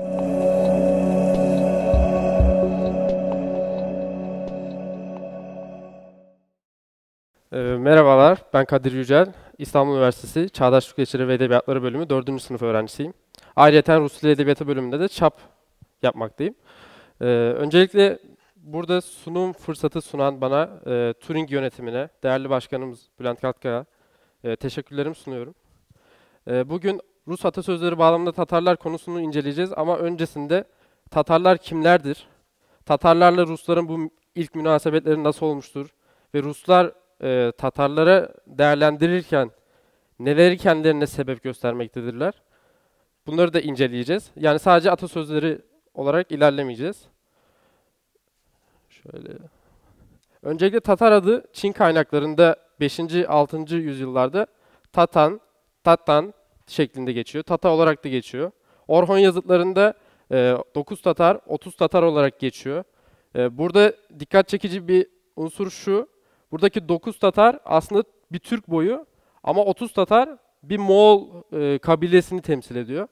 Ee, merhabalar, ben Kadir Yücel. İstanbul Üniversitesi Çağdaş Türkçeleri ve Edebiyatları bölümü 4. sınıf öğrencisiyim. Ayrıca Rus Dili Edebiyatı bölümünde de çap yapmaktayım. Ee, öncelikle burada sunum fırsatı sunan bana e, Turing yönetimine, değerli başkanımız Bülent Katkaya e, teşekkürlerimi sunuyorum. E, bugün Rus atasözleri bağlamında Tatarlar konusunu inceleyeceğiz ama öncesinde Tatarlar kimlerdir? Tatarlarla Rusların bu ilk münasebetleri nasıl olmuştur? Ve Ruslar e, Tatarlara değerlendirirken neleri kendilerine sebep göstermektedirler? Bunları da inceleyeceğiz. Yani sadece atasözleri olarak ilerlemeyeceğiz. Şöyle. Öncelikle Tatar adı Çin kaynaklarında 5. 6. yüzyıllarda Tatan, Tatan, şeklinde geçiyor. Tata olarak da geçiyor. Orhon yazıtlarında e, 9 Tatar, 30 Tatar olarak geçiyor. E, burada dikkat çekici bir unsur şu. Buradaki 9 Tatar aslında bir Türk boyu ama 30 Tatar bir Moğol e, kabilesini temsil ediyor.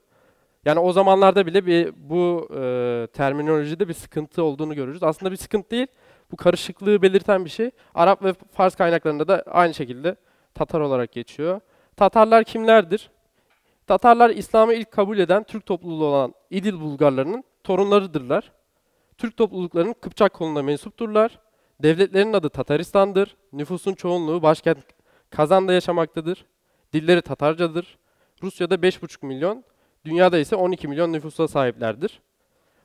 Yani o zamanlarda bile bir bu e, terminolojide bir sıkıntı olduğunu görürüz. Aslında bir sıkıntı değil. Bu karışıklığı belirten bir şey. Arap ve Fars kaynaklarında da aynı şekilde Tatar olarak geçiyor. Tatarlar kimlerdir? Tatarlar İslam'ı ilk kabul eden Türk topluluğu olan İdil Bulgarlarının torunlarıdırlar. Türk topluluklarının Kıpçak koluna mensupturlar. Devletlerinin adı Tataristan'dır. Nüfusun çoğunluğu başkent Kazan'da yaşamaktadır. Dilleri Tatarcadır. Rusya'da 5,5 milyon, dünyada ise 12 milyon nüfusa sahiplerdir.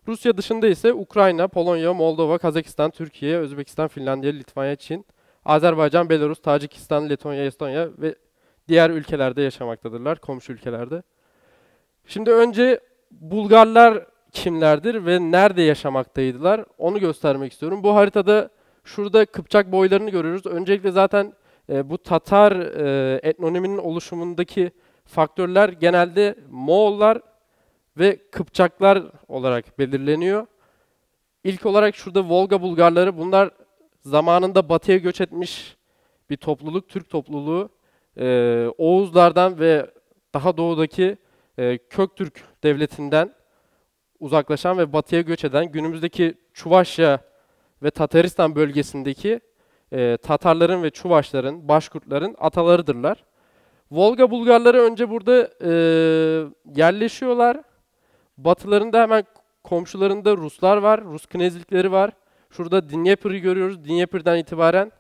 Rusya dışında ise Ukrayna, Polonya, Moldova, Kazakistan, Türkiye, Özbekistan, Finlandiya, Litvanya, Çin, Azerbaycan, Belarus, Tacikistan, Letonya, Estonya ve diğer ülkelerde yaşamaktadırlar, komşu ülkelerde. Şimdi önce Bulgarlar kimlerdir ve nerede yaşamaktaydılar onu göstermek istiyorum. Bu haritada şurada Kıpçak boylarını görüyoruz. Öncelikle zaten e, bu Tatar e, etnoniminin oluşumundaki faktörler genelde Moğollar ve Kıpçaklar olarak belirleniyor. İlk olarak şurada Volga Bulgarları bunlar zamanında batıya göç etmiş bir topluluk, Türk topluluğu e, Oğuzlardan ve daha doğudaki e, Köktürk devletinden uzaklaşan ve batıya göç eden günümüzdeki Çuvaşya ve Tataristan bölgesindeki e, Tatarların ve Çuvaşların, Başkurtların atalarıdırlar. Volga Bulgarları önce burada e, yerleşiyorlar. Batılarında hemen komşularında Ruslar var, Rus knezlikleri var. Şurada Dnieper'ı görüyoruz. Dnieper'den itibaren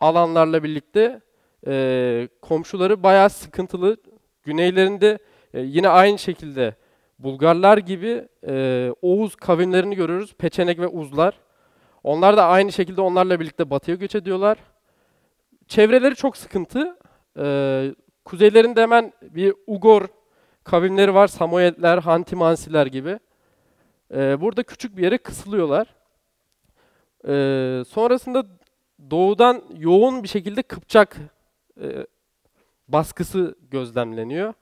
alanlarla birlikte e, komşuları bayağı sıkıntılı. Güneylerinde e, yine aynı şekilde Bulgarlar gibi e, Oğuz kavimlerini görüyoruz. Peçenek ve Uzlar. Onlar da aynı şekilde onlarla birlikte batıya göç ediyorlar. Çevreleri çok sıkıntı. E, kuzeylerinde hemen bir Ugor kavimleri var. Samoyetler, Hantimansiler gibi. E, burada küçük bir yere kısılıyorlar. E, sonrasında doğudan yoğun bir şekilde Kıpçak e, baskısı gözlemleniyor.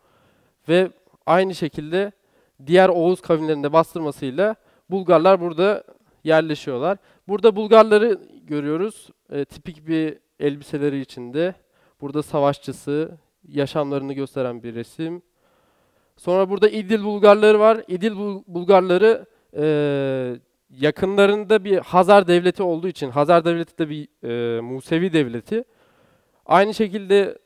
Ve aynı şekilde diğer Oğuz kavimlerinde bastırmasıyla Bulgarlar burada yerleşiyorlar. Burada Bulgarları görüyoruz. E, tipik bir elbiseleri içinde. Burada savaşçısı, yaşamlarını gösteren bir resim. Sonra burada İdil Bulgarları var. İdil Bulgarları e, yakınlarında bir Hazar devleti olduğu için, Hazar devleti de bir e, Musevi devleti. Aynı şekilde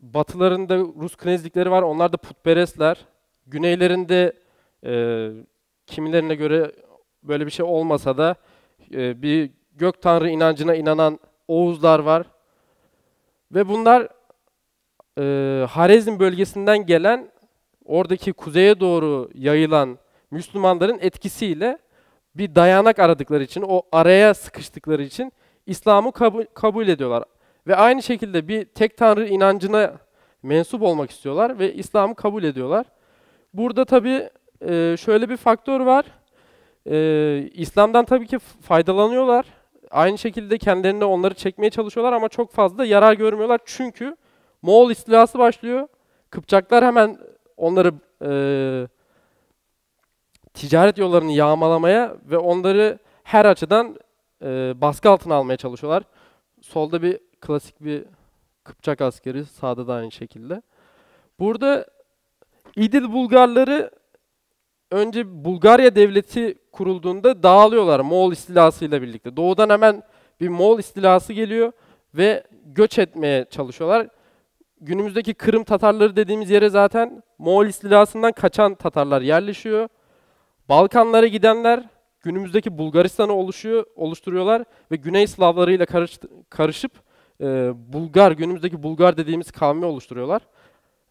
batılarında Rus knezlikleri var. Onlar da putperestler. Güneylerinde e, kimilerine göre böyle bir şey olmasa da e, bir gök tanrı inancına inanan Oğuzlar var. Ve bunlar e, Harezm bölgesinden gelen, oradaki kuzeye doğru yayılan Müslümanların etkisiyle bir dayanak aradıkları için, o araya sıkıştıkları için İslam'ı kabul, kabul ediyorlar. Ve aynı şekilde bir tek tanrı inancına mensup olmak istiyorlar ve İslam'ı kabul ediyorlar. Burada tabii e, şöyle bir faktör var. E, İslam'dan tabii ki faydalanıyorlar. Aynı şekilde kendilerine onları çekmeye çalışıyorlar ama çok fazla yarar görmüyorlar. Çünkü Moğol istilası başlıyor. Kıpçaklar hemen onları e, ticaret yollarını yağmalamaya ve onları her açıdan e, baskı altına almaya çalışıyorlar. Solda bir klasik bir Kıpçak askeri. Sağda da aynı şekilde. Burada İdil Bulgarları önce Bulgarya devleti kurulduğunda dağılıyorlar Moğol istilasıyla birlikte. Doğudan hemen bir Moğol istilası geliyor ve göç etmeye çalışıyorlar. Günümüzdeki Kırım Tatarları dediğimiz yere zaten Moğol istilasından kaçan Tatarlar yerleşiyor. Balkanlara gidenler günümüzdeki Bulgaristan'ı oluşuyor, oluşturuyorlar ve Güney Slavlarıyla karış, karışıp e, Bulgar, günümüzdeki Bulgar dediğimiz kavmi oluşturuyorlar.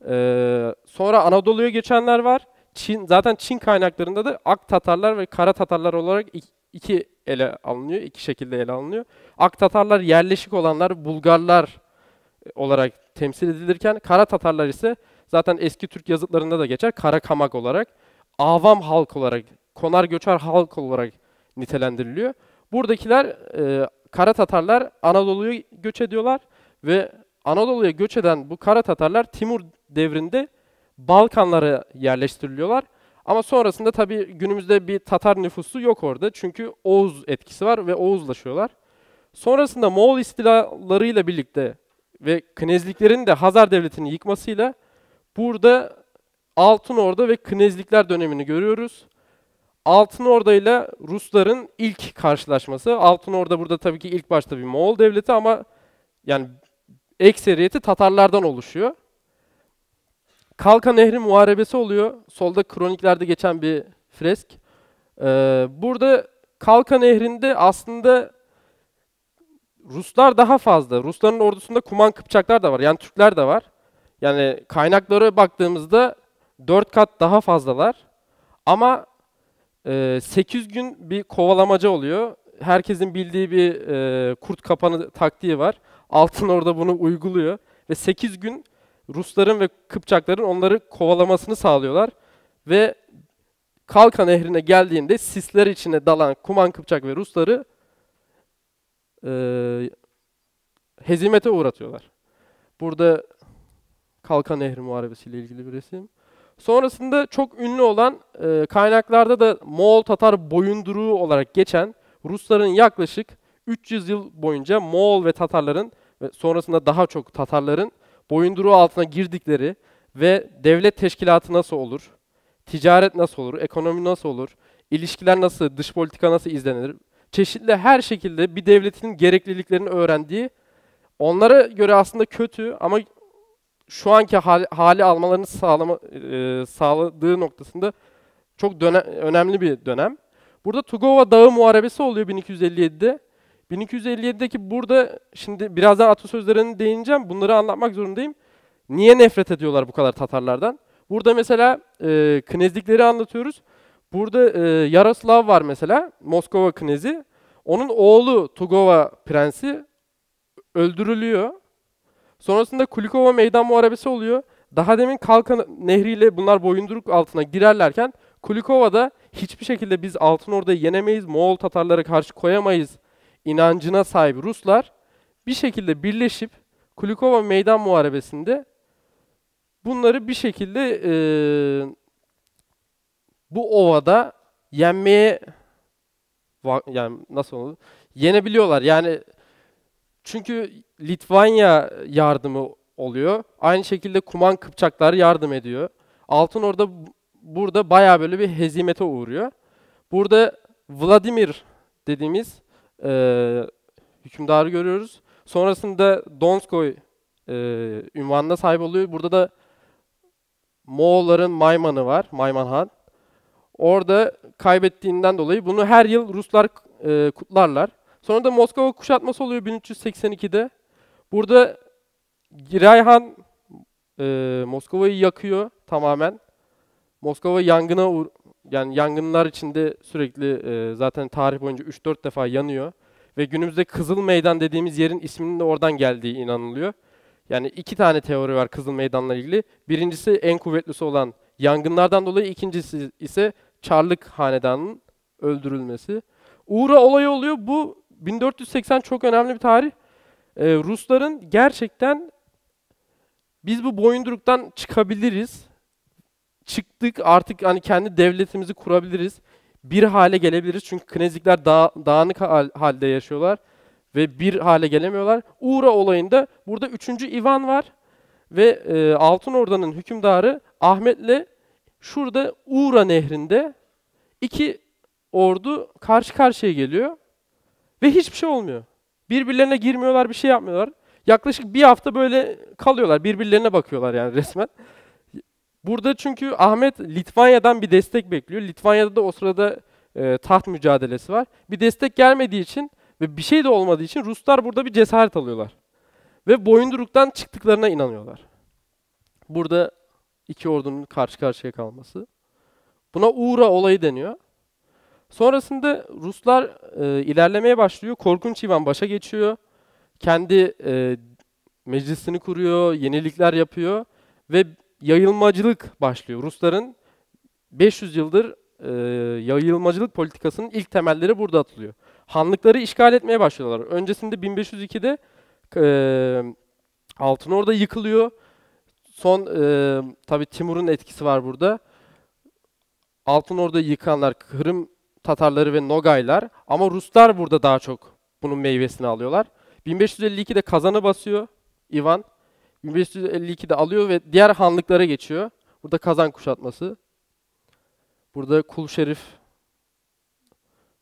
E, sonra Anadolu'ya geçenler var. Çin, zaten Çin kaynaklarında da Ak Tatarlar ve Kara Tatarlar olarak iki ele alınıyor, iki şekilde ele alınıyor. Ak Tatarlar yerleşik olanlar Bulgarlar e, olarak temsil edilirken Kara Tatarlar ise zaten eski Türk yazıtlarında da geçer Kara Kamak olarak, avam halk olarak, konar göçer halk olarak nitelendiriliyor. Buradakiler e, Kara Tatarlar Anadolu'ya göç ediyorlar ve Anadolu'ya göç eden bu Kara Tatarlar Timur devrinde Balkanlara yerleştiriliyorlar. Ama sonrasında tabii günümüzde bir Tatar nüfusu yok orada. Çünkü Oğuz etkisi var ve Oğuzlaşıyorlar. Sonrasında Moğol istilalarıyla birlikte ve knezliklerin de Hazar Devleti'ni yıkmasıyla burada Altın Orda ve knezlikler dönemini görüyoruz. Altın Orda ile Rusların ilk karşılaşması. Altın Orda burada tabii ki ilk başta bir Moğol devleti ama yani ekseriyeti Tatarlardan oluşuyor. Kalka Nehri Muharebesi oluyor. Solda kroniklerde geçen bir fresk. Ee, burada Kalka Nehri'nde aslında Ruslar daha fazla. Rusların ordusunda Kuman Kıpçaklar da var. Yani Türkler de var. Yani kaynaklara baktığımızda dört kat daha fazlalar. Ama e, ee, 8 gün bir kovalamaca oluyor. Herkesin bildiği bir e, kurt kapanı taktiği var. Altın orada bunu uyguluyor. Ve 8 gün Rusların ve Kıpçakların onları kovalamasını sağlıyorlar. Ve Kalka Nehri'ne geldiğinde sisler içine dalan Kuman Kıpçak ve Rusları e, hezimete uğratıyorlar. Burada Kalkan Nehri Muharebesi ile ilgili bir resim. Sonrasında çok ünlü olan e, kaynaklarda da Moğol-Tatar boyunduruğu olarak geçen Rusların yaklaşık 300 yıl boyunca Moğol ve Tatarların ve sonrasında daha çok Tatarların boyunduruğu altına girdikleri ve devlet teşkilatı nasıl olur, ticaret nasıl olur, ekonomi nasıl olur, ilişkiler nasıl, dış politika nasıl izlenir, çeşitli her şekilde bir devletin gerekliliklerini öğrendiği, onlara göre aslında kötü ama şu anki hali, hali almalarını sağlama, e, sağladığı noktasında çok dönem, önemli bir dönem. Burada Tugova Dağı Muharebesi oluyor 1257'de. 1257'deki burada şimdi birazdan atasözlerine değineceğim. Bunları anlatmak zorundayım. Niye nefret ediyorlar bu kadar Tatarlardan? Burada mesela e, knezlikleri anlatıyoruz. Burada e, Yaroslav var mesela, Moskova knezi. Onun oğlu Tugova prensi öldürülüyor. Sonrasında Kulikova meydan muharebesi oluyor. Daha demin Kalkan nehriyle bunlar boyunduruk altına girerlerken Kulikova'da hiçbir şekilde biz Altın orada yenemeyiz, Moğol Tatarlara karşı koyamayız inancına sahip Ruslar bir şekilde birleşip Kulikova meydan muharebesinde bunları bir şekilde e, bu ovada yenmeye yani nasıl olur? Yenebiliyorlar. Yani çünkü Litvanya yardımı oluyor. Aynı şekilde Kuman Kıpçaklar yardım ediyor. Altın orada burada bayağı böyle bir hezimete uğruyor. Burada Vladimir dediğimiz e, hükümdarı görüyoruz. Sonrasında Donskoy e, ünvanına sahip oluyor. Burada da Moğolların Mayman'ı var, Mayman Han. Orada kaybettiğinden dolayı bunu her yıl Ruslar e, kutlarlar. Sonra da Moskova kuşatması oluyor 1382'de. Burada Girayhan e, Moskova'yı yakıyor tamamen. Moskova yangına uğr yani yangınlar içinde sürekli e, zaten tarih boyunca 3-4 defa yanıyor ve günümüzde Kızıl Meydan dediğimiz yerin isminin de oradan geldiği inanılıyor. Yani iki tane teori var Kızıl Meydan'la ilgili. Birincisi en kuvvetlisi olan yangınlardan dolayı, ikincisi ise Çarlık Hanedanı'nın öldürülmesi. Uğur'a olayı oluyor. Bu 1480 çok önemli bir tarih. Ee, Rusların gerçekten biz bu boyunduruktan çıkabiliriz. Çıktık artık hani kendi devletimizi kurabiliriz. Bir hale gelebiliriz. Çünkü Knezikler da dağınık halde yaşıyorlar ve bir hale gelemiyorlar. Uğra olayında burada 3. Ivan var ve e, Altın Orda'nın hükümdarı Ahmet'le şurada Uğra Nehri'nde iki ordu karşı karşıya geliyor. Ve hiçbir şey olmuyor. Birbirlerine girmiyorlar, bir şey yapmıyorlar. Yaklaşık bir hafta böyle kalıyorlar. Birbirlerine bakıyorlar yani resmen. Burada çünkü Ahmet Litvanya'dan bir destek bekliyor. Litvanya'da da o sırada e, taht mücadelesi var. Bir destek gelmediği için ve bir şey de olmadığı için Ruslar burada bir cesaret alıyorlar. Ve boyunduruktan çıktıklarına inanıyorlar. Burada iki ordunun karşı karşıya kalması. Buna Uğra olayı deniyor. Sonrasında Ruslar e, ilerlemeye başlıyor. Korkunç İvan başa geçiyor. Kendi e, meclisini kuruyor, yenilikler yapıyor ve yayılmacılık başlıyor. Rusların 500 yıldır e, yayılmacılık politikasının ilk temelleri burada atılıyor. Hanlıkları işgal etmeye başlıyorlar. Öncesinde 1502'de e, orada yıkılıyor. Son e, tabi Timur'un etkisi var burada. Altın orada yıkanlar Kırım Tatarları ve Nogaylar ama Ruslar burada daha çok bunun meyvesini alıyorlar. 1552'de kazanı basıyor Ivan. 1552'de alıyor ve diğer hanlıklara geçiyor. Burada kazan kuşatması. Burada kul şerif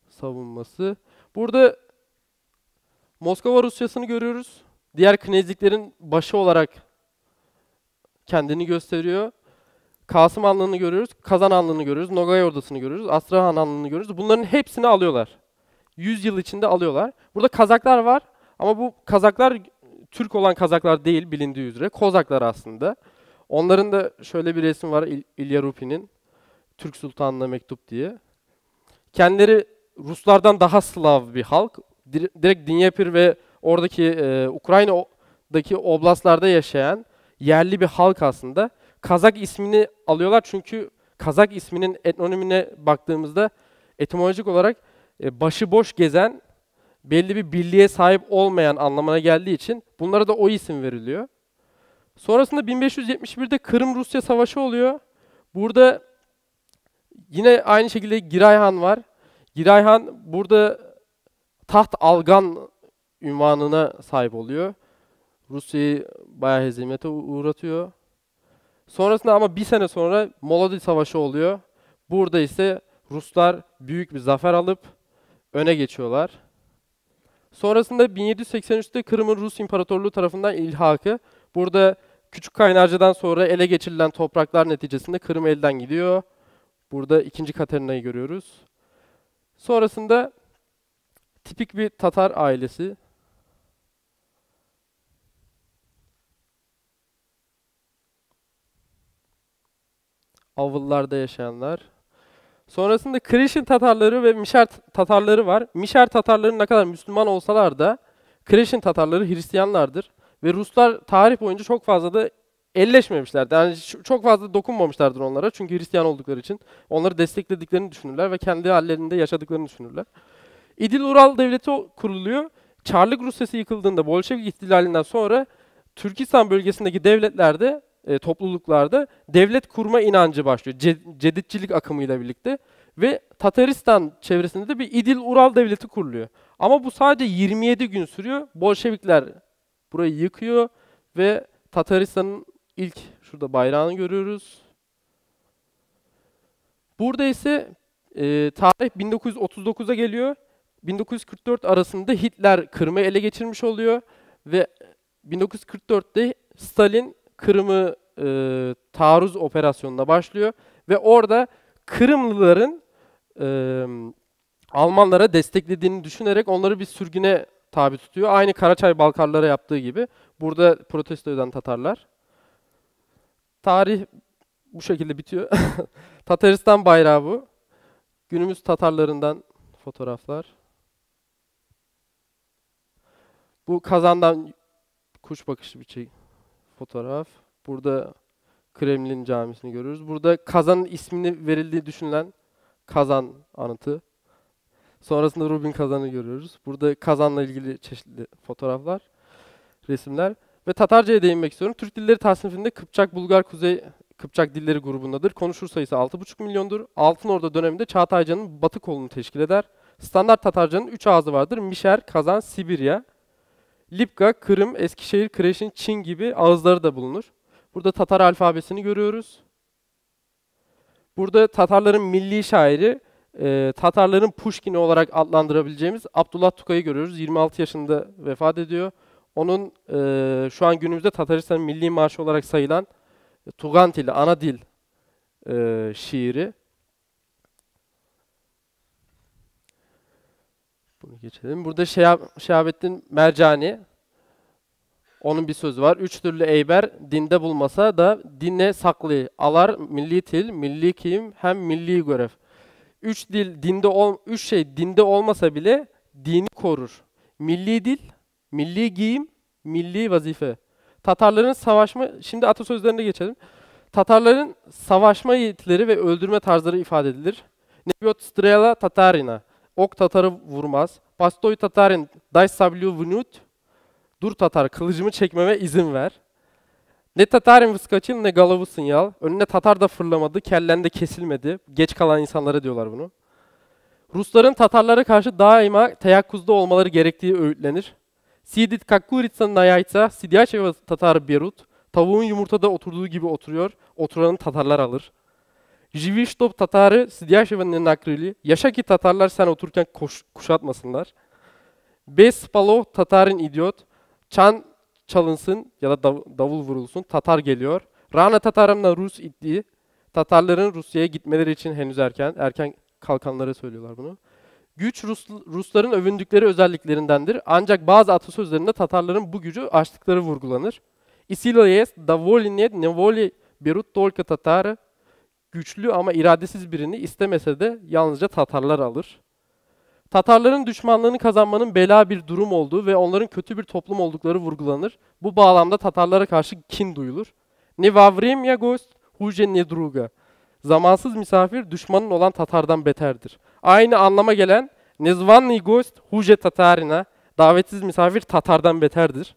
savunması. Burada Moskova Rusyasını görüyoruz. Diğer knezliklerin başı olarak kendini gösteriyor. Kasım Hanlığı'nı görüyoruz, Kazan Hanlığı'nı görüyoruz, Nogay Ordası'nı görüyoruz, Astrahan Hanlığı'nı görüyoruz. Bunların hepsini alıyorlar. 100 yıl içinde alıyorlar. Burada Kazaklar var ama bu Kazaklar Türk olan Kazaklar değil bilindiği üzere. Kozaklar aslında. Onların da şöyle bir resim var İl İlya Rupi'nin. Türk Sultanı'na mektup diye. Kendileri Ruslardan daha Slav bir halk. Direkt Dinyepir ve oradaki e, Ukrayna'daki oblastlarda yaşayan yerli bir halk aslında. Kazak ismini alıyorlar çünkü Kazak isminin etnonimine baktığımızda etimolojik olarak e, başıboş gezen, belli bir birliğe sahip olmayan anlamına geldiği için bunlara da o isim veriliyor. Sonrasında 1571'de Kırım Rusya Savaşı oluyor. Burada yine aynı şekilde Girayhan var. Girayhan burada taht algan ünvanına sahip oluyor. Rusya'yı bayağı hezimete uğratıyor. Sonrasında ama bir sene sonra Molodi Savaşı oluyor. Burada ise Ruslar büyük bir zafer alıp öne geçiyorlar. Sonrasında 1783'te Kırım'ın Rus İmparatorluğu tarafından ilhakı. Burada Küçük Kaynarca'dan sonra ele geçirilen topraklar neticesinde Kırım elden gidiyor. Burada 2. Katerina'yı görüyoruz. Sonrasında tipik bir Tatar ailesi Avıllarda yaşayanlar. Sonrasında Krişin Tatarları ve Mişar Tatarları var. Mişar Tatarları ne kadar Müslüman olsalar da Krişin Tatarları Hristiyanlardır. Ve Ruslar tarih boyunca çok fazla da elleşmemişlerdi. Yani çok fazla dokunmamışlardır onlara. Çünkü Hristiyan oldukları için onları desteklediklerini düşünürler ve kendi hallerinde yaşadıklarını düşünürler. İdil Ural Devleti kuruluyor. Çarlık Rusyası yıkıldığında Bolşevik ihtilalinden sonra Türkistan bölgesindeki devletlerde e, topluluklarda devlet kurma inancı başlıyor. Ce, ceditçilik akımıyla birlikte. Ve Tataristan çevresinde de bir İdil Ural devleti kuruluyor. Ama bu sadece 27 gün sürüyor. Bolşevikler burayı yıkıyor ve Tataristan'ın ilk şurada bayrağını görüyoruz. Burada ise e, tarih 1939'a geliyor. 1944 arasında Hitler Kırım'ı ele geçirmiş oluyor ve 1944'te Stalin Kırım'ı e, taarruz operasyonuna başlıyor ve orada Kırımlıların e, Almanlara desteklediğini düşünerek onları bir sürgüne tabi tutuyor. Aynı Karaçay Balkarlara yaptığı gibi. Burada protesto eden Tatarlar. Tarih bu şekilde bitiyor. Tataristan bayrağı bu. Günümüz Tatarlarından fotoğraflar. Bu kazandan kuş bakışı bir şey fotoğraf. Burada Kremlin camisini görüyoruz. Burada Kazan ismini verildiği düşünülen Kazan anıtı. Sonrasında Rubin Kazan'ı görüyoruz. Burada Kazan'la ilgili çeşitli fotoğraflar, resimler. Ve Tatarca'ya değinmek istiyorum. Türk Dilleri tasnifinde Kıpçak, Bulgar, Kuzey Kıpçak dilleri grubundadır. Konuşur sayısı 6,5 milyondur. Altın Orda döneminde Çağatayca'nın batı kolunu teşkil eder. Standart Tatarca'nın 3 ağzı vardır. Mişer, Kazan, Sibirya. Lipka, Kırım, Eskişehir, Kreşin, Çin gibi ağızları da bulunur. Burada Tatar alfabesini görüyoruz. Burada Tatarların milli şairi, e, Tatarların Pushkin'i olarak adlandırabileceğimiz Abdullah Tuka'yı görüyoruz. 26 yaşında vefat ediyor. Onun e, şu an günümüzde Tataristan milli marşı olarak sayılan Tugantil, ana dil e, şiiri. Bunu geçelim. Burada Şehab Şehabettin Mercani. Onun bir sözü var. Üç türlü eyber dinde bulmasa da dinle saklı. Alar milli til, milli kim hem milli görev. Üç dil dinde ol, üç şey dinde olmasa bile dini korur. Milli dil, milli giyim, milli vazife. Tatarların savaşma, şimdi atasözlerine geçelim. Tatarların savaşma yetileri ve öldürme tarzları ifade edilir. Nebiot Strela Tatarina ok Tatar'ı vurmaz. Bastoy Tatar'ın Day Sablyu Vnut, dur Tatar kılıcımı çekmeme izin ver. Ne Tatar'ın vıskaçıl ne galavu sinyal. Önüne Tatar da fırlamadı, kellen de kesilmedi. Geç kalan insanlara diyorlar bunu. Rusların Tatarlara karşı daima teyakkuzda olmaları gerektiği öğütlenir. Sidit kakkuritsa nayaytsa, sidyaçeva Tatar berut. Tavuğun yumurtada oturduğu gibi oturuyor, oturanın Tatarlar alır. Jiviştop Tatar'ı Sidyashev'in eline nakrilli. Yaşa ki Tatarlar sen otururken koş, kuşatmasınlar. Bespalo Tatar'ın idiot. Çan çalınsın ya da davul vurulsun. Tatar geliyor. Rana Tatar'ımla Rus itliği. Tatarların Rusya'ya gitmeleri için henüz erken. Erken kalkanlara söylüyorlar bunu. Güç Rus, Rusların övündükleri özelliklerindendir. Ancak bazı atasözlerinde Tatarların bu gücü açtıkları vurgulanır. İsila есть nevoli неволи tolka только güçlü ama iradesiz birini istemese de yalnızca Tatarlar alır. Tatarların düşmanlığını kazanmanın bela bir durum olduğu ve onların kötü bir toplum oldukları vurgulanır. Bu bağlamda Tatarlara karşı kin duyulur. Ne vavrim ya gost, huje ne druga. Zamansız misafir düşmanın olan Tatar'dan beterdir. Aynı anlama gelen nezvanni gost, huje Tatarina. Davetsiz misafir Tatar'dan beterdir.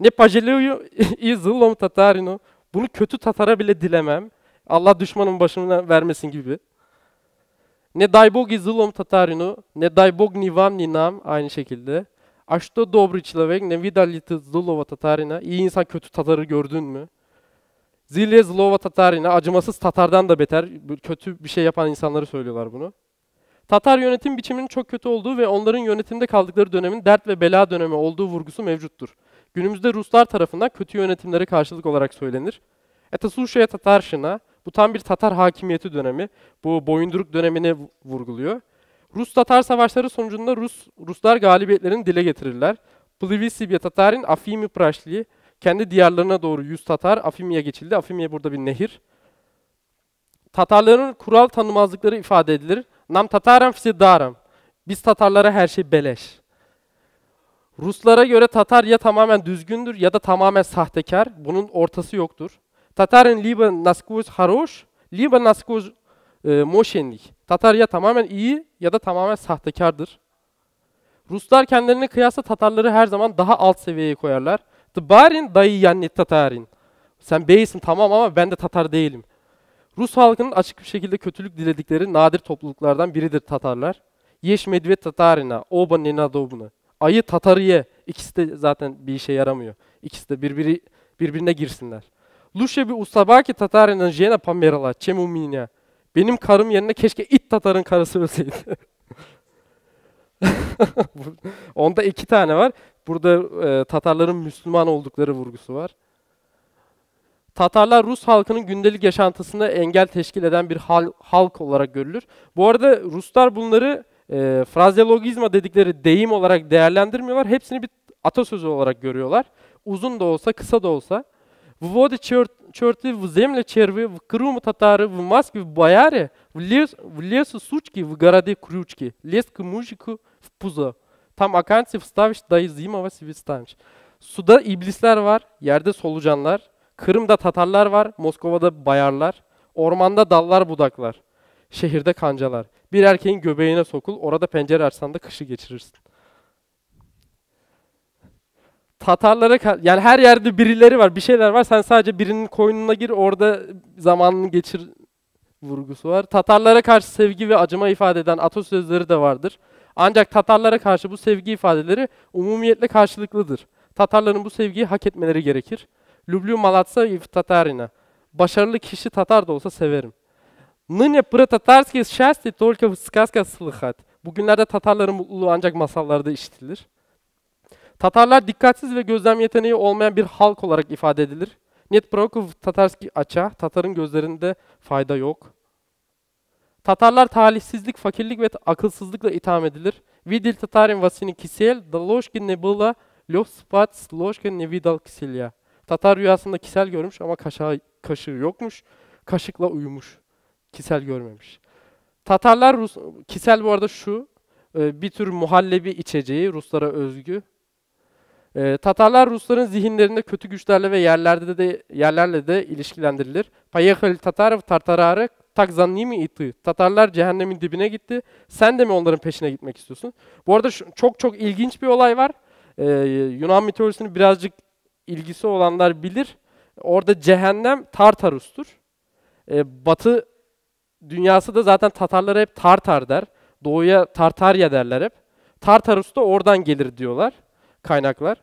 Ne pajeleyu izlom Tatarino. Bunu kötü Tatar'a bile dilemem. Allah düşmanın başına vermesin gibi. Ne daybogi zlom tatarinu, ne daybogni Nivam Ninam aynı şekilde. A što dobri človek, ne vidali ty tatarina, iyi insan kötü Tatar'ı gördün mü? Zilye zlova tatarina, acımasız Tatar'dan da beter, kötü bir şey yapan insanları söylüyorlar bunu. Tatar yönetim biçiminin çok kötü olduğu ve onların yönetimde kaldıkları dönemin dert ve bela dönemi olduğu vurgusu mevcuttur. Günümüzde Ruslar tarafından kötü yönetimlere karşılık olarak söylenir. Etasuşya Tatarşına bu tam bir Tatar hakimiyeti dönemi. Bu boyunduruk dönemini vurguluyor. Rus-Tatar savaşları sonucunda Rus Ruslar galibiyetlerini dile getirirler. Plivisiye Tatarın Afimi Praşli kendi diyarlarına doğru 100 Tatar Afimi'ye geçildi. Afimiye burada bir nehir. Tatarların kural tanımazlıkları ifade edilir. Nam Tataram fise daram. Biz Tatarlara her şey beleş. Ruslara göre Tatar ya tamamen düzgündür ya da tamamen sahtekar. Bunun ortası yoktur. Татарин либо насквозь хорош, либо насквозь e, moşenlik. Tatar ya tamamen iyi ya da tamamen sahtekardır. Ruslar kendilerine kıyasla Tatarları her zaman daha alt seviyeye koyarlar. Tıbarin dayı yani Tatarin. Sen beysin tamam ama ben de Tatar değilim. Rus halkının açık bir şekilde kötülük diledikleri nadir topluluklardan biridir Tatarlar. Yeş medvet Tatarina, oba nenadobuna. Ayı Tatariye. İkisi de zaten bir işe yaramıyor. İkisi de birbiri, birbirine girsinler. Luşebi usabaki Tatarının jena pamerala çemuminya. Benim karım yerine keşke it Tatar'ın karısı ölseydi. Onda iki tane var. Burada e, Tatarların Müslüman oldukları vurgusu var. Tatarlar Rus halkının gündelik yaşantısında engel teşkil eden bir hal, halk olarak görülür. Bu arada Ruslar bunları e, frazeologizma dedikleri deyim olarak değerlendirmiyorlar. Hepsini bir atasözü olarak görüyorlar. Uzun da olsa, kısa da olsa выводы черт, черты в земли червы, в Крым татары, в Москве, в бояре, в, лес, в лесу сучки, в городе крючки, лес к мужику в пузо. Tam akantif stavş dayı zima ve sivistanç. Suda iblisler var, yerde solucanlar. Kırım'da Tatarlar var, Moskova'da bayarlar. Ormanda dallar budaklar. Şehirde kancalar. Bir erkeğin göbeğine sokul, orada pencere açsan da kışı geçirirsin. Tatarlara yani her yerde birileri var, bir şeyler var. Sen sadece birinin koynuna gir, orada zamanını geçir vurgusu var. Tatarlara karşı sevgi ve acıma ifade eden atasözleri de vardır. Ancak Tatarlara karşı bu sevgi ifadeleri umumiyetle karşılıklıdır. Tatarların bu sevgiyi hak etmeleri gerekir. Люблю malatsa и Tatarina. Başarılı kişi Tatar da olsa severim. Ныне про татарские счастья только в сказках слыхать. Bugünlerde Tatarların mutluluğu ancak masallarda işitilir. Tatarlar dikkatsiz ve gözlem yeteneği olmayan bir halk olarak ifade edilir. Net Prokov Tatarski aça, Tatar'ın gözlerinde fayda yok. Tatarlar talihsizlik, fakirlik ve akılsızlıkla itham edilir. Vidil Tatarin vasini kisel, daloşkin nebula, lof ne vidal kisel ya. Tatar rüyasında kisel görmüş ama kaşağı, kaşığı yokmuş. Kaşıkla uyumuş. Kisel görmemiş. Tatarlar Rus, kisel bu arada şu, e, bir tür muhallebi içeceği Ruslara özgü. E, Tatarlar Rusların zihinlerinde kötü güçlerle ve yerlerde de yerlerle de ilişkilendirilir. Payekhal Tatar Tartararı tak mı itti. Tatarlar cehennemin dibine gitti. Sen de mi onların peşine gitmek istiyorsun? Bu arada şu, çok çok ilginç bir olay var. Ee, Yunan mitolojisini birazcık ilgisi olanlar bilir. Orada cehennem Tartarus'tur. Ee, batı dünyası da zaten Tatarlara hep Tartar der. Doğuya Tartarya derler hep. Tartarus da oradan gelir diyorlar kaynaklar.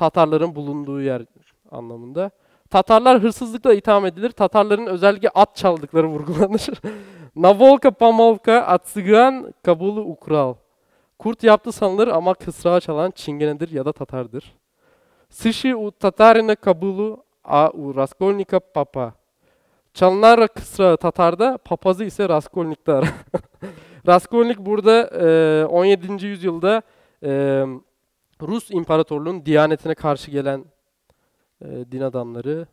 Tatarların bulunduğu yer anlamında. Tatarlar hırsızlıkla itham edilir. Tatarların özellikle at çaldıkları vurgulanır. Navolka Pamolka, Atsigan, Kabulu Ukral. Kurt yaptı sanılır ama kısra çalan Çingenedir ya da Tatardır. Sışı u Tatarina Kabulu a u Raskolnika Papa. Çalınan kısra Tatar'da, papazı ise Raskolnik'te Raskolnik burada e, 17. yüzyılda e, Rus İmparatorluğu'nun diyanetine karşı gelen e, din adamları.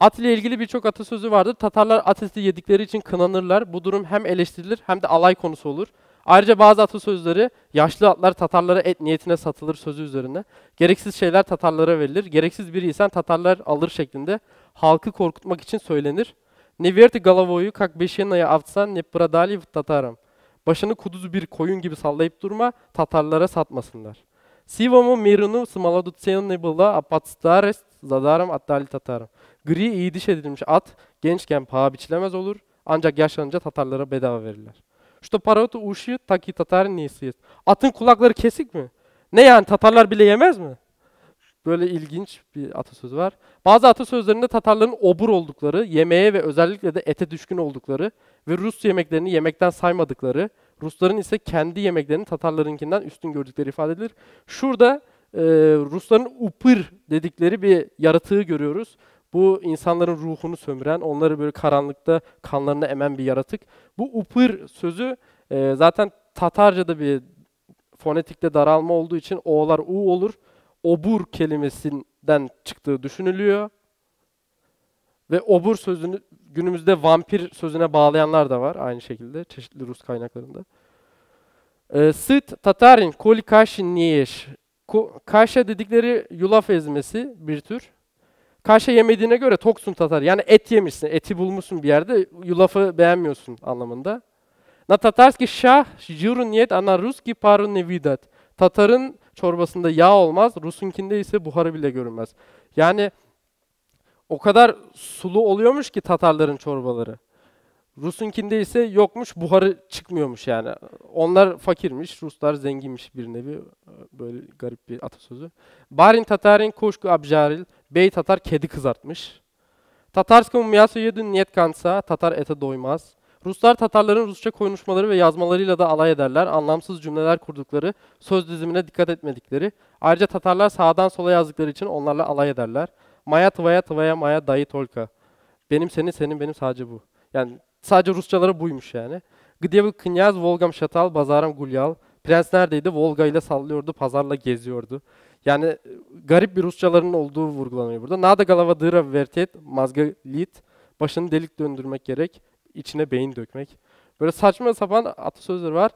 At ile ilgili birçok atasözü vardır. Tatarlar at eti yedikleri için kınanırlar. Bu durum hem eleştirilir hem de alay konusu olur. Ayrıca bazı atasözleri yaşlı atlar Tatarlara et niyetine satılır sözü üzerine. Gereksiz şeyler Tatarlara verilir. Gereksiz bir insan Tatarlar alır şeklinde halkı korkutmak için söylenir. Neverti galavoyu kak beşenaya avtsan ne pradali tataram. Başını kuduzu bir koyun gibi sallayıp durma, Tatarlara satmasınlar.'' Сивому мирину самолодоценный была, а под старость zadarım attali tatarım. Gri iyi diş edilmiş at gençken paha biçilemez olur ancak yaşlanınca Tatarlara bedava verirler. Şu parotu uşu taki Tatar nisiyiz. Atın kulakları kesik mi? Ne yani Tatarlar bile yemez mi? Böyle ilginç bir atasöz var. Bazı atasözlerinde Tatarların obur oldukları, yemeğe ve özellikle de ete düşkün oldukları ve Rus yemeklerini yemekten saymadıkları Rusların ise kendi yemeklerini Tatarlarınkinden üstün gördükleri ifade edilir. Şurada e, Rusların upır dedikleri bir yaratığı görüyoruz. Bu insanların ruhunu sömüren, onları böyle karanlıkta kanlarını emen bir yaratık. Bu upır sözü e, zaten Tatarca'da bir fonetikte daralma olduğu için o'lar u olur. Obur kelimesinden çıktığı düşünülüyor. Ve obur sözünü günümüzde vampir sözüne bağlayanlar da var aynı şekilde çeşitli Rus kaynaklarında. Ee, Sıt Tatarin koli kaşin niyeş. Kaşa dedikleri yulaf ezmesi bir tür. Kaşa yemediğine göre toksun Tatar. Yani et yemişsin, eti bulmuşsun bir yerde, yulafı beğenmiyorsun anlamında. Na Tatarski şah jiru niyet ana ruski paru nevidat. Tatar'ın çorbasında yağ olmaz, Rus'unkinde ise buharı bile görünmez. Yani o kadar sulu oluyormuş ki Tatarların çorbaları. Rus'unkinde ise yokmuş, buharı çıkmıyormuş yani. Onlar fakirmiş, Ruslar zenginmiş bir nevi. Böyle garip bir atasözü. Barin Tatarin koşku abjaril, bey Tatar kedi kızartmış. Tatarska mumyaso yedi niyet kansa, Tatar ete doymaz. Ruslar Tatarların Rusça konuşmaları ve yazmalarıyla da alay ederler. Anlamsız cümleler kurdukları, söz dizimine dikkat etmedikleri. Ayrıca Tatarlar sağdan sola yazdıkları için onlarla alay ederler. Maya tvaya tvaya maya dayı tolka. Benim senin senin benim sadece bu. Yani sadece Rusçaları buymuş yani. Gdevil Knyaz Volgam Şatal Bazaram Gulyal. Prens neredeydi? Volga ile sallıyordu, pazarla geziyordu. Yani e, garip bir Rusçaların olduğu vurgulanıyor burada. Nada galava dıra vertet, mazga lit. Başını delik döndürmek gerek, içine beyin dökmek. Böyle saçma sapan atasözleri var.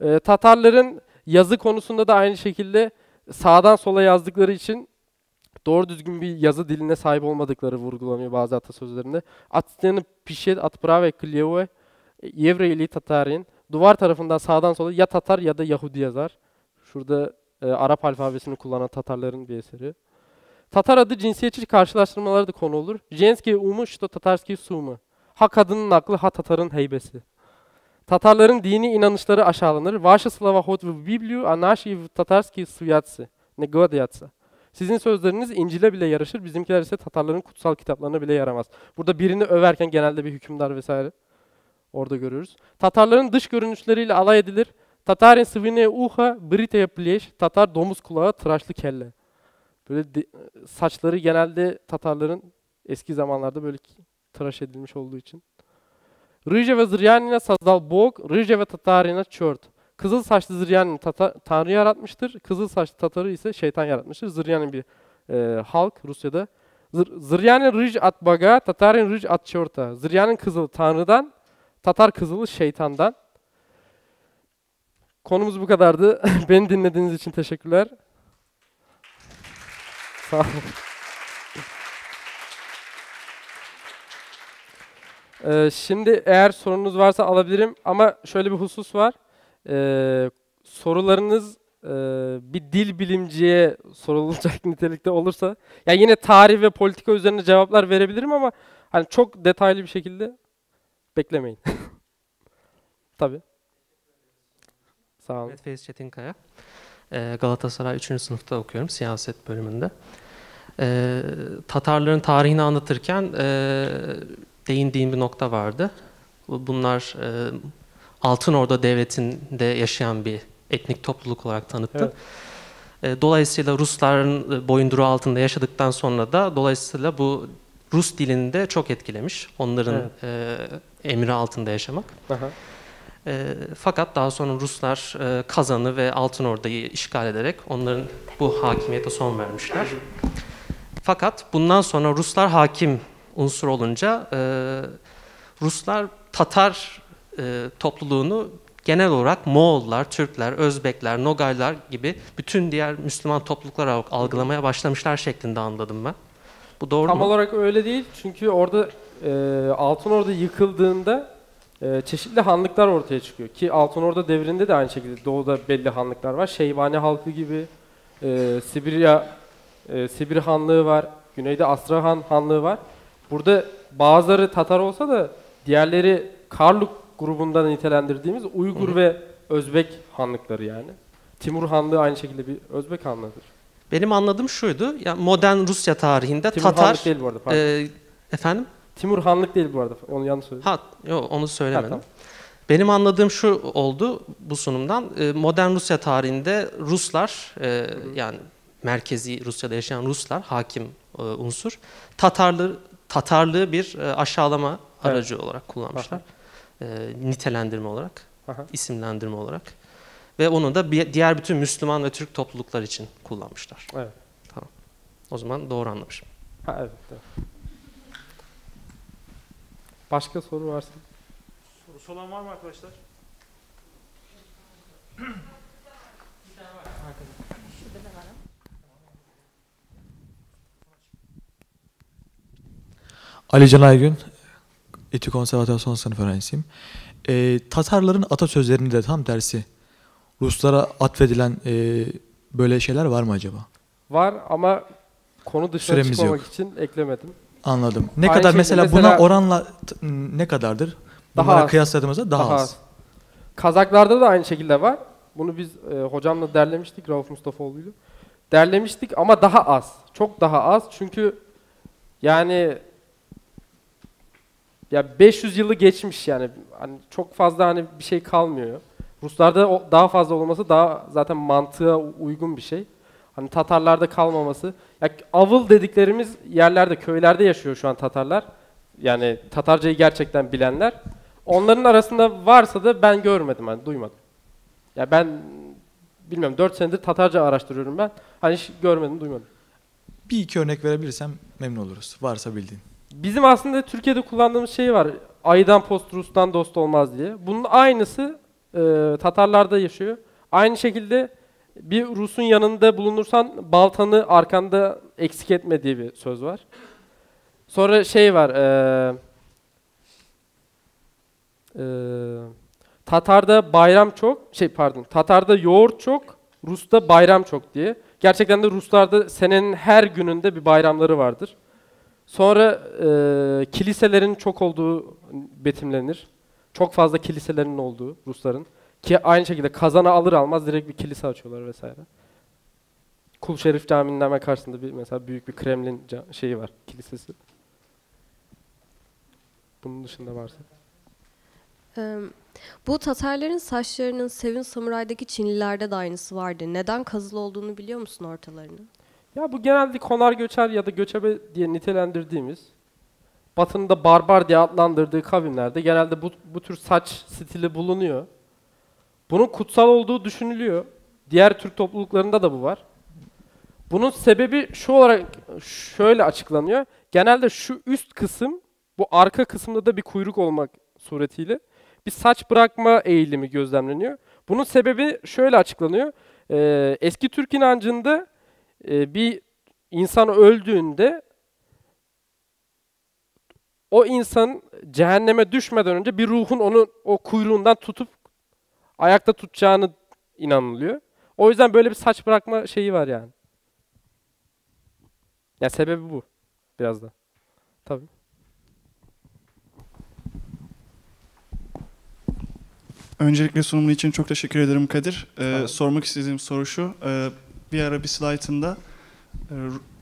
Ee, Tatarların yazı konusunda da aynı şekilde sağdan sola yazdıkları için doğru düzgün bir yazı diline sahip olmadıkları vurgulanıyor bazı atasözlerinde. Atstyanı pişet at prave klyeve yevreli tatarin. Duvar tarafından sağdan sola ya Tatar ya da Yahudi yazar. Şurada e, Arap alfabesini kullanan Tatarların bir eseri. Tatar adı cinsiyetçi karşılaştırmaları da konu olur. Jenski umu şto tatarski sumu. Ha kadının aklı ha Tatar'ın heybesi. Tatarların dini inanışları aşağılanır. Vaşı slava hot v bibliu, a naşi v tatarski svyatsi. Ne godiyatsi. Sizin sözleriniz İncil'e bile yarışır, bizimkiler ise Tatarların kutsal kitaplarına bile yaramaz. Burada birini överken genelde bir hükümdar vesaire orada görüyoruz. Tatarların dış görünüşleriyle alay edilir. Tatarin sıvine uha, brite plieş, Tatar domuz kulağı, tıraşlı kelle. Böyle saçları genelde Tatarların eski zamanlarda böyle tıraş edilmiş olduğu için. Rıje ve zıryanina sazdal bok, rıje ve tatarina çört. Kızıl saçlı Zıryan'ı Tanrı yaratmıştır. Kızıl saçlı Tatar'ı ise şeytan yaratmıştır. Zıryan'ın bir e, halk Rusya'da. Zır, Zıryan'ın rıj at baga, Tatar'ın rıj at çorta. Zıryan'ın kızılı Tanrı'dan, Tatar kızılı şeytandan. Konumuz bu kadardı. Beni dinlediğiniz için teşekkürler. Sağ olun. Ee, şimdi eğer sorunuz varsa alabilirim ama şöyle bir husus var e, sorularınız e, bir dil bilimciye sorulacak nitelikte olursa, ya yani yine tarih ve politika üzerine cevaplar verebilirim ama hani çok detaylı bir şekilde beklemeyin. Tabii. Sağ olun. Evet, Feyz Çetinkaya. Ee, Galatasaray 3. sınıfta okuyorum siyaset bölümünde. Ee, Tatarların tarihini anlatırken e, değindiğim bir nokta vardı. Bunlar e, Altın Orda Devleti'nde yaşayan bir etnik topluluk olarak tanıttın. Evet. Ee, dolayısıyla Rusların e, boyunduru altında yaşadıktan sonra da dolayısıyla bu Rus dilini de çok etkilemiş. Onların evet. e, emri altında yaşamak. Aha. E, ee, fakat daha sonra Ruslar e, Kazan'ı ve Altın Orda'yı işgal ederek onların bu hakimiyete son vermişler. Fakat bundan sonra Ruslar hakim unsur olunca e, Ruslar Tatar e, topluluğunu genel olarak Moğollar, Türkler, Özbekler, Nogaylar gibi bütün diğer Müslüman topluluklar algılamaya başlamışlar şeklinde anladım ben. Bu doğru Tam mu? Tam olarak öyle değil çünkü orada e, Altın orada yıkıldığında e, çeşitli hanlıklar ortaya çıkıyor. Ki Altın orada devrinde de aynı şekilde doğuda belli hanlıklar var. Şeybani halkı gibi, e, Sibirya, e, Sibir Hanlığı var, güneyde Astrahan Hanlığı var. Burada bazıları Tatar olsa da diğerleri Karluk grubundan nitelendirdiğimiz Uygur Hı. ve Özbek hanlıkları yani. Timur Hanlığı aynı şekilde bir Özbek hanlığıdır. Benim anladığım şuydu. Ya modern Rusya tarihinde Timur Tatar Hanlık değil bu arada. Pardon. E, efendim? Timur Hanlık değil bu arada. Onu yanlış söyledim. Ha, yok onu söylemedim. Ha, tamam. Benim anladığım şu oldu bu sunumdan. E, modern Rusya tarihinde Ruslar e, yani merkezi Rusya'da yaşayan Ruslar hakim e, unsur Tatarlı Tatarlığı bir e, aşağılama evet. aracı olarak kullanmışlar. Aha e, nitelendirme olarak, Aha. isimlendirme olarak. Ve onu da bir, diğer bütün Müslüman ve Türk topluluklar için kullanmışlar. Evet. Tamam. O zaman doğru anlamışım. Ha, evet, evet. Başka soru varsa? Sorusu olan var mı arkadaşlar? Ali Can Aygün, Eti Konservatuar son sınıf öğrencisiyim. E, Tatarların atasözlerini de tam tersi. Ruslara atfedilen e, böyle şeyler var mı acaba? Var ama konu dışına Süremiz çıkmamak yok. için eklemedim. Anladım. Ne Aynı kadar mesela, mesela buna oranla ne kadardır? Daha Bunlara az. kıyasladığımızda daha, daha az. az. Kazaklarda da aynı şekilde var. Bunu biz e, hocamla derlemiştik Rauf Mustafaoğlu'yla. Derlemiştik ama daha az. Çok daha az. Çünkü yani ya 500 yılı geçmiş yani. Hani çok fazla hani bir şey kalmıyor. Ruslarda daha fazla olması daha zaten mantığa uygun bir şey. Hani Tatarlarda kalmaması. Ya avıl dediklerimiz yerlerde, köylerde yaşıyor şu an Tatarlar. Yani Tatarcayı gerçekten bilenler. Onların arasında varsa da ben görmedim hani duymadım. Ya ben bilmiyorum 4 senedir Tatarca araştırıyorum ben. Hani hiç görmedim, duymadım. Bir iki örnek verebilirsem memnun oluruz. Varsa bildiğin. Bizim aslında Türkiye'de kullandığımız şey var. Aydan post Rus'tan dost olmaz diye. Bunun aynısı e, Tatarlarda yaşıyor. Aynı şekilde bir Rus'un yanında bulunursan baltanı arkanda eksik etme diye bir söz var. Sonra şey var. E, e, Tatar'da bayram çok, şey pardon, Tatar'da yoğurt çok, Rus'ta bayram çok diye. Gerçekten de Ruslarda senenin her gününde bir bayramları vardır. Sonra e, kiliselerin çok olduğu betimlenir. Çok fazla kiliselerin olduğu Rusların. Ki aynı şekilde kazana alır almaz direkt bir kilise açıyorlar vesaire. Kul Şerif Camii'nin hemen karşısında bir mesela büyük bir Kremlin şeyi var, kilisesi. Bunun dışında varsa. Ee, bu Tatarların saçlarının Sevin Samuray'daki Çinlilerde de aynısı vardı. Neden kazılı olduğunu biliyor musun ortalarını? Ya bu genelde konar göçer ya da göçebe diye nitelendirdiğimiz, Batı'nın da barbar diye adlandırdığı kavimlerde genelde bu, bu tür saç stili bulunuyor. Bunun kutsal olduğu düşünülüyor. Diğer Türk topluluklarında da bu var. Bunun sebebi şu olarak şöyle açıklanıyor. Genelde şu üst kısım, bu arka kısımda da bir kuyruk olmak suretiyle bir saç bırakma eğilimi gözlemleniyor. Bunun sebebi şöyle açıklanıyor. Ee, eski Türk inancında ee, bir insan öldüğünde o insan cehenneme düşmeden önce bir ruhun onu o kuyruğundan tutup ayakta tutacağını inanılıyor. O yüzden böyle bir saç bırakma şeyi var yani. Ya sebebi bu biraz da. Tabii. Öncelikle sunumun için çok teşekkür ederim Kadir. Ee, sormak istediğim soru şu. E, bir ara bir slaytında e,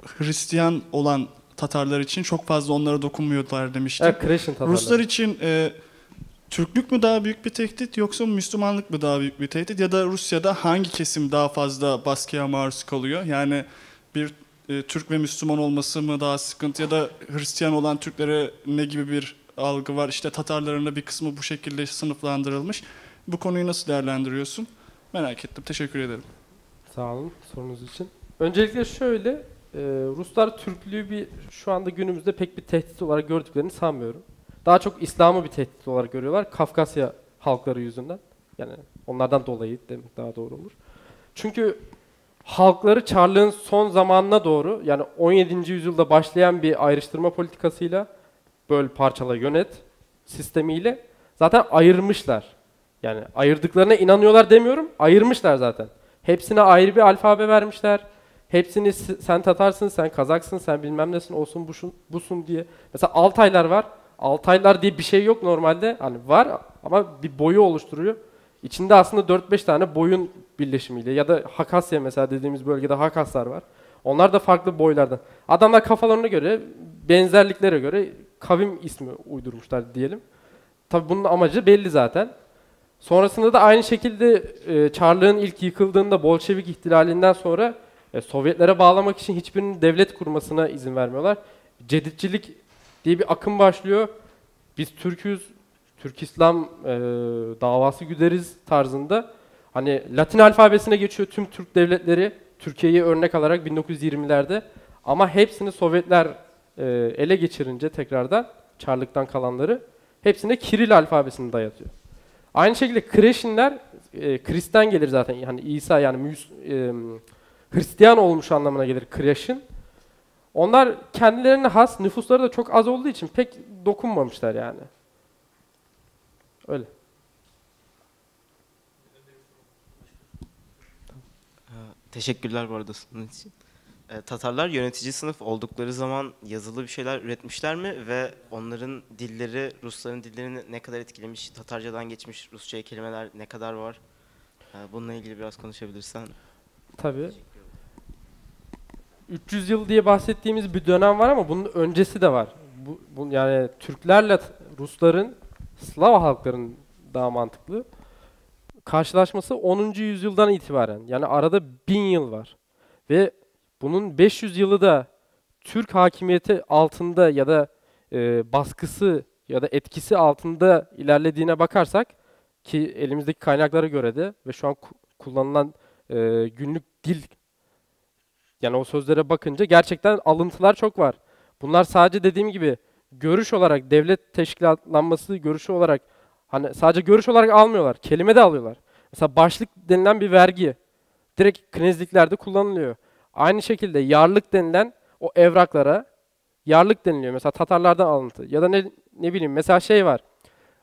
Hristiyan olan Tatarlar için çok fazla onlara dokunmuyorlar demiştik Evet, Christian Tatarlar. Ruslar için e, Türklük mü daha büyük bir tehdit yoksa Müslümanlık mı daha büyük bir tehdit ya da Rusya'da hangi kesim daha fazla baskıya maruz kalıyor? Yani bir e, Türk ve Müslüman olması mı daha sıkıntı ya da Hristiyan olan Türklere ne gibi bir algı var? İşte Tatarların da bir kısmı bu şekilde sınıflandırılmış. Bu konuyu nasıl değerlendiriyorsun? Merak ettim. Teşekkür ederim. Sağ olun sorunuz için. Öncelikle şöyle, e, Ruslar Türklüğü bir şu anda günümüzde pek bir tehdit olarak gördüklerini sanmıyorum. Daha çok İslam'ı bir tehdit olarak görüyorlar Kafkasya halkları yüzünden. Yani onlardan dolayı demek daha doğru olur. Çünkü halkları Çarlığın son zamanına doğru yani 17. yüzyılda başlayan bir ayrıştırma politikasıyla böl parçala yönet sistemiyle zaten ayırmışlar. Yani ayırdıklarına inanıyorlar demiyorum, ayırmışlar zaten. Hepsine ayrı bir alfabe vermişler. Hepsini sen Tatarsın, sen Kazaksın, sen bilmem nesin, olsun busun, busun diye. Mesela Altaylar var. Altaylar diye bir şey yok normalde. Hani var ama bir boyu oluşturuyor. İçinde aslında 4-5 tane boyun birleşimiyle ya da Hakasya mesela dediğimiz bölgede Hakaslar var. Onlar da farklı boylardan. Adamlar kafalarına göre, benzerliklere göre kavim ismi uydurmuşlar diyelim. Tabi bunun amacı belli zaten. Sonrasında da aynı şekilde e, Çarlığın ilk yıkıldığında Bolşevik ihtilalinden sonra e, Sovyetlere bağlamak için hiçbirinin devlet kurmasına izin vermiyorlar. Ceditçilik diye bir akım başlıyor. Biz Türk'üz, Türk-İslam e, davası güderiz tarzında. Hani Latin alfabesine geçiyor tüm Türk devletleri. Türkiye'yi örnek alarak 1920'lerde. Ama hepsini Sovyetler e, ele geçirince tekrardan Çarlık'tan kalanları hepsine Kiril alfabesini dayatıyor. Aynı şekilde Kreşinler e, Kris'ten gelir zaten. Yani İsa yani Müs e, Hristiyan olmuş anlamına gelir Kreşin. Onlar kendilerine has, nüfusları da çok az olduğu için pek dokunmamışlar yani. Öyle. Ee, teşekkürler bu arada sunum için. E, Tatarlar yönetici sınıf oldukları zaman yazılı bir şeyler üretmişler mi ve onların dilleri Rusların dillerini ne kadar etkilemiş? Tatarcadan geçmiş Rusça'ya kelimeler ne kadar var? E, bununla ilgili biraz konuşabilirsen. Tabii. 300 yıl diye bahsettiğimiz bir dönem var ama bunun öncesi de var. Bu, bu yani Türklerle Rusların Slav halkların daha mantıklı karşılaşması 10. yüzyıldan itibaren. Yani arada bin yıl var. Ve bunun 500 yılı da Türk hakimiyeti altında ya da e, baskısı ya da etkisi altında ilerlediğine bakarsak ki elimizdeki kaynaklara göre de ve şu an kullanılan e, günlük dil yani o sözlere bakınca gerçekten alıntılar çok var. Bunlar sadece dediğim gibi görüş olarak devlet teşkilatlanması görüşü olarak hani sadece görüş olarak almıyorlar. Kelime de alıyorlar. Mesela başlık denilen bir vergi direkt knezliklerde kullanılıyor. Aynı şekilde yarlık denilen o evraklara yarlık deniliyor. Mesela Tatarlardan alıntı. Ya da ne, ne bileyim mesela şey var.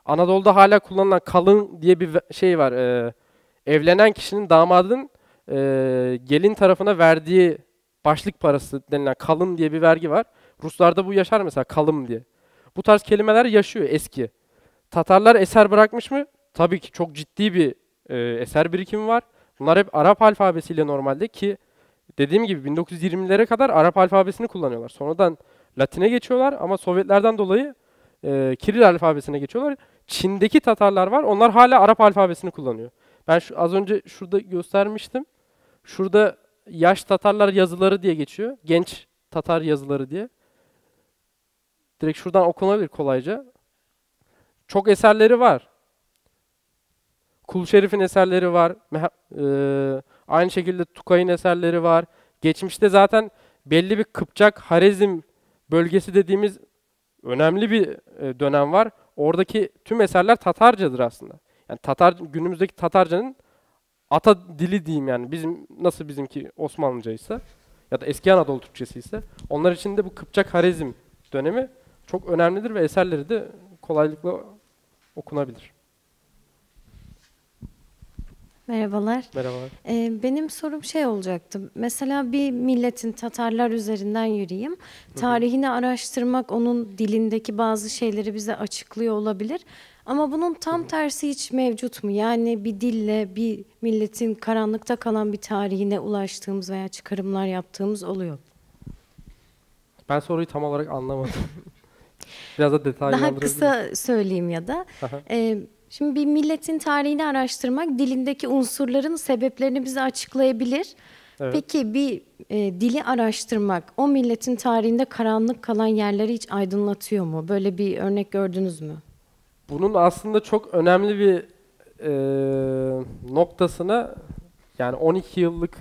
Anadolu'da hala kullanılan kalın diye bir şey var. E, evlenen kişinin damadın e, gelin tarafına verdiği başlık parası denilen kalın diye bir vergi var. Ruslarda bu yaşar mesela kalın diye. Bu tarz kelimeler yaşıyor eski. Tatarlar eser bırakmış mı? Tabii ki çok ciddi bir e, eser birikimi var. Bunlar hep Arap alfabesiyle normalde ki dediğim gibi 1920'lere kadar Arap alfabesini kullanıyorlar. Sonradan Latin'e geçiyorlar ama Sovyetlerden dolayı e, Kiril alfabesine geçiyorlar. Çin'deki Tatarlar var. Onlar hala Arap alfabesini kullanıyor. Ben şu, az önce şurada göstermiştim. Şurada yaş Tatarlar yazıları diye geçiyor. Genç Tatar yazıları diye. Direkt şuradan okunabilir kolayca. Çok eserleri var. Kul Şerif'in eserleri var. Meha, e, Aynı şekilde Tukay'ın eserleri var. Geçmişte zaten belli bir Kıpçak, Harezm bölgesi dediğimiz önemli bir e, dönem var. Oradaki tüm eserler Tatarcadır aslında. Yani Tatar günümüzdeki Tatarcanın ata dili diyeyim yani bizim nasıl bizimki Osmanlıcaysa ya da eski Anadolu Türkçesi ise onlar için de bu Kıpçak Harezm dönemi çok önemlidir ve eserleri de kolaylıkla okunabilir. Merhabalar. Merhabalar. Ee, benim sorum şey olacaktı. Mesela bir milletin Tatarlar üzerinden yürüyeyim. Tarihini araştırmak onun dilindeki bazı şeyleri bize açıklıyor olabilir. Ama bunun tam tersi hiç mevcut mu? Yani bir dille bir milletin karanlıkta kalan bir tarihine ulaştığımız veya çıkarımlar yaptığımız oluyor. Ben soruyu tam olarak anlamadım. Biraz da detaylandırabilir Daha kısa söyleyeyim ya da. e, Şimdi bir milletin tarihini araştırmak dilindeki unsurların sebeplerini bize açıklayabilir. Evet. Peki bir e, dili araştırmak o milletin tarihinde karanlık kalan yerleri hiç aydınlatıyor mu? Böyle bir örnek gördünüz mü? Bunun aslında çok önemli bir e, noktasına yani 12 yıllık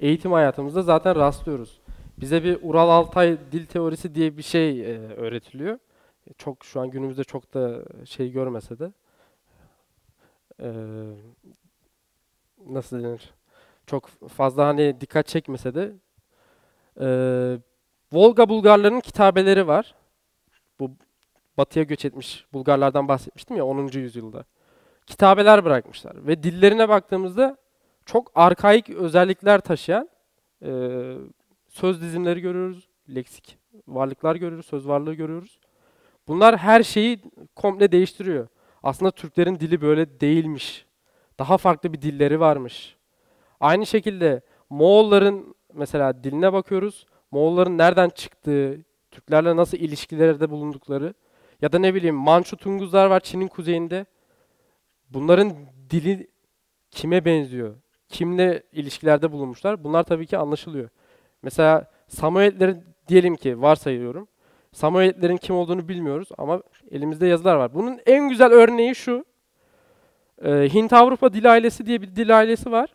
eğitim hayatımızda zaten rastlıyoruz. Bize bir Ural Altay dil teorisi diye bir şey e, öğretiliyor. Çok şu an günümüzde çok da şey görmese de e, nasıl denir? Çok fazla hani dikkat çekmese de e, Volga Bulgarların kitabeleri var. Bu batıya göç etmiş Bulgarlardan bahsetmiştim ya 10. yüzyılda. Kitabeler bırakmışlar ve dillerine baktığımızda çok arkaik özellikler taşıyan e, söz dizimleri görüyoruz, leksik varlıklar görüyoruz, söz varlığı görüyoruz. Bunlar her şeyi komple değiştiriyor aslında Türklerin dili böyle değilmiş. Daha farklı bir dilleri varmış. Aynı şekilde Moğolların mesela diline bakıyoruz. Moğolların nereden çıktığı, Türklerle nasıl ilişkilerde bulundukları ya da ne bileyim Manchu Tunguzlar var Çin'in kuzeyinde. Bunların dili kime benziyor? Kimle ilişkilerde bulunmuşlar? Bunlar tabii ki anlaşılıyor. Mesela Samuellerin diyelim ki varsayıyorum. Samoyedlerin kim olduğunu bilmiyoruz ama elimizde yazılar var. Bunun en güzel örneği şu. Ee, Hint-Avrupa dil ailesi diye bir dil ailesi var.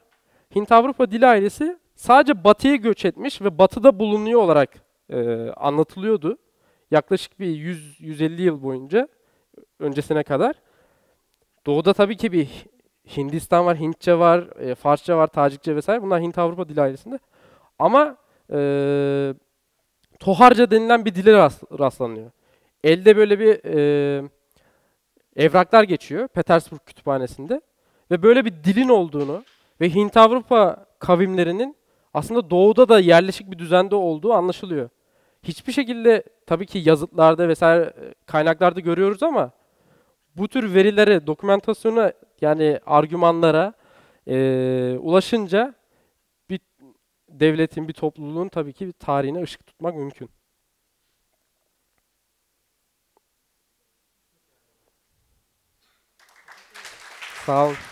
Hint-Avrupa dil ailesi sadece batıya göç etmiş ve batıda bulunuyor olarak e, anlatılıyordu. Yaklaşık bir 100-150 yıl boyunca öncesine kadar. Doğuda tabii ki bir Hindistan var, Hintçe var, e, Farsça var, Tacikçe vesaire. Bunlar Hint-Avrupa dil ailesinde. Ama e, Toharca denilen bir dile rastlanıyor. Elde böyle bir e, evraklar geçiyor Petersburg Kütüphanesi'nde. Ve böyle bir dilin olduğunu ve Hint-Avrupa kavimlerinin aslında doğuda da yerleşik bir düzende olduğu anlaşılıyor. Hiçbir şekilde tabii ki yazıtlarda vesaire e, kaynaklarda görüyoruz ama bu tür verilere, dokumentasyona yani argümanlara e, ulaşınca devletin, bir topluluğun tabii ki tarihine ışık tutmak mümkün. Sağ olun.